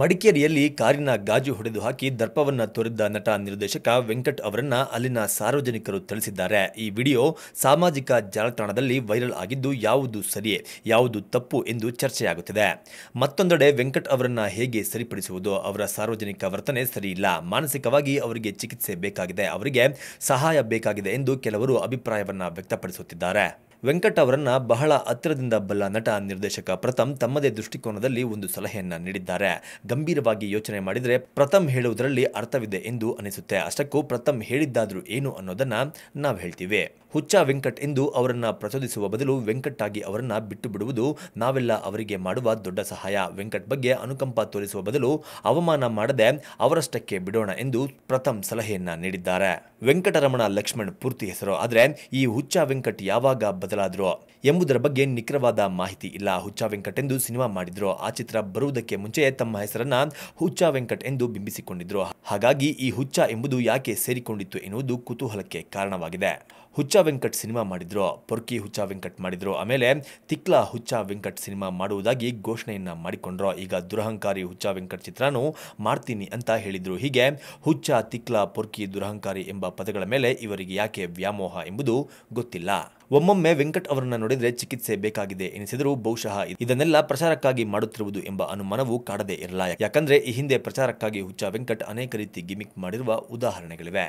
ಮಡಿಕೇರಿಯಲ್ಲಿ ಕಾರಿನ ಗಾಜು ಹೊಡೆದು ಹಾಕಿ ದರ್ಪವನ್ನು ತೋರಿದ್ದ ನಟ ನಿರ್ದೇಶಕ ವೆಂಕಟ್ ಅವರನ್ನ ಅಲ್ಲಿನ ಸಾರ್ವಜನಿಕರು ತಿಳಿಸಿದ್ದಾರೆ ಈ ವಿಡಿಯೋ ಸಾಮಾಜಿಕ ಜಾಲತಾಣದಲ್ಲಿ ವೈರಲ್ ಆಗಿದ್ದು ಯಾವುದು ಸರಿಯೇ ಯಾವುದು ತಪ್ಪು ಎಂದು ಚರ್ಚೆಯಾಗುತ್ತಿದೆ ಮತ್ತೊಂದೆಡೆ ವೆಂಕಟ್ ಅವರನ್ನ ಹೇಗೆ ಸರಿಪಡಿಸುವುದು ಅವರ ಸಾರ್ವಜನಿಕ ವರ್ತನೆ ಸರಿಯಿಲ್ಲ ಮಾನಸಿಕವಾಗಿ ಅವರಿಗೆ ಚಿಕಿತ್ಸೆ ಬೇಕಾಗಿದೆ ಅವರಿಗೆ ಸಹಾಯ ಬೇಕಾಗಿದೆ ಎಂದು ಕೆಲವರು ಅಭಿಪ್ರಾಯವನ್ನು ವ್ಯಕ್ತಪಡಿಸುತ್ತಿದ್ದಾರೆ ವೆಂಕಟ್ ಅವರನ್ನ ಬಹಳ ಹತ್ತಿರದಿಂದ ಬಲ್ಲ ನಟ ನಿರ್ದೇಶಕ ಪ್ರಥಮ್ ತಮ್ಮದೇ ದೃಷ್ಟಿಕೋನದಲ್ಲಿ ಒಂದು ಸಲಹೆಯನ್ನು ನೀಡಿದ್ದಾರೆ ಗಂಭೀರವಾಗಿ ಯೋಚನೆ ಮಾಡಿದರೆ ಪ್ರಥಮ್ ಹೇಳುವುದರಲ್ಲಿ ಅರ್ಥವಿದೆ ಎಂದು ಅನಿಸುತ್ತೆ ಅಷ್ಟಕ್ಕೂ ಪ್ರಥಮ್ ಹೇಳಿದ್ದಾದರೂ ಏನು ಅನ್ನೋದನ್ನು ನಾವು ಹೇಳ್ತೀವಿ ಹುಚ್ಚ ವೆಂಕಟ್ ಎಂದು ಅವರನ್ನು ಪ್ರಚೋದಿಸುವ ಬದಲು ವೆಂಕಟ್ ಆಗಿ ಅವರನ್ನು ಬಿಟ್ಟು ಬಿಡುವುದು ನಾವೆಲ್ಲ ಅವರಿಗೆ ಮಾಡುವ ದೊಡ್ಡ ಸಹಾಯ ವೆಂಕಟ್ ಬಗ್ಗೆ ಅನುಕಂಪ ತೋರಿಸುವ ಬದಲು ಅವಮಾನ ಮಾಡದೆ ಅವರಷ್ಟಕ್ಕೆ ಬಿಡೋಣ ಎಂದು ಪ್ರಥಮ್ ಸಲಹೆಯನ್ನ ನೀಡಿದ್ದಾರೆ ವೆಂಕಟರಮಣ ಲಕ್ಷ್ಮಣ್ ಪೂರ್ತಿ ಹೆಸರು ಆದರೆ ಈ ಹುಚ್ಚ ವೆಂಕಟ್ ಯಾವಾಗ ಬದಲಾದ್ರು ಎಂಬುದರ ಬಗ್ಗೆ ನಿಖರವಾದ ಮಾಹಿತಿ ಇಲ್ಲ ಹುಚ್ಚ ವೆಂಕಟ್ ಎಂದು ಸಿನಿಮಾ ಮಾಡಿದ್ರು ಆ ಚಿತ್ರ ಬರುವುದಕ್ಕೆ ಮುಂಚೆಯೇ ತಮ್ಮ ಹೆಸರನ್ನ ಹುಚ್ಚ ವೆಂಕಟ್ ಎಂದು ಬಿಂಬಿಸಿಕೊಂಡಿದ್ರು ಹಾಗಾಗಿ ಈ ಹುಚ್ಚ ಎಂಬುದು ಯಾಕೆ ಸೇರಿಕೊಂಡಿತ್ತು ಎನ್ನುವುದು ಕುತೂಹಲಕ್ಕೆ ಕಾರಣವಾಗಿದೆ ಹುಚ್ಚ ವೆಂಕಟ್ ಸಿನಿಮಾ ಮಾಡಿದ್ರು ಪೊರ್ಕಿ ಹುಚ್ಚ ವೆಂಕಟ್ ಮಾಡಿದ್ರು ಆಮೇಲೆ ತಿಕ್ಲ ಹುಚ್ಚ ವೆಂಕಟ್ ಸಿನಿಮಾ ಮಾಡುವುದಾಗಿ ಘೋಷಣೆಯನ್ನ ಮಾಡಿಕೊಂಡ್ರು ಈಗ ದುರಹಂಕಾರಿ ಹುಚ್ಚ ವೆಂಕಟ್ ಚಿತ್ರಾನು ಮಾಡ್ತೀನಿ ಅಂತ ಹೇಳಿದ್ರು ಹೀಗೆ ಹುಚ್ಚ ತಿಕ್ಲ ಪೊರ್ಕಿ ದುರಹಂಕಾರಿ ಎಂಬ ಪದಗಳ ಮೇಲೆ ಇವರಿಗೆ ಯಾಕೆ ವ್ಯಾಮೋಹ ಎಂಬುದು ಗೊತ್ತಿಲ್ಲ ಒಮ್ಮೊಮ್ಮೆ ವೆಂಕಟ್ ಅವರನ್ನ ನೋಡಿದ್ರೆ ಚಿಕಿತ್ಸೆ ಬೇಕಾಗಿದೆ ಎನಿಸಿದರೂ ಬಹುಶಃ ಇದನ್ನೆಲ್ಲ ಪ್ರಚಾರಕ್ಕಾಗಿ ಮಾಡುತ್ತಿರುವುದು ಎಂಬ ಅನುಮಾನವೂ ಕಾಡದೇ ಇರಲ್ಲ ಯಾಕಂದ್ರೆ ಈ ಹಿಂದೆ ಪ್ರಚಾರಕ್ಕಾಗಿ ಹುಚ್ಚ ವೆಂಕಟ್ ಅನೇಕ ರೀತಿ ಗಿಮಿಕ್ ಮಾಡಿರುವ ಉದಾಹರಣೆಗಳಿವೆ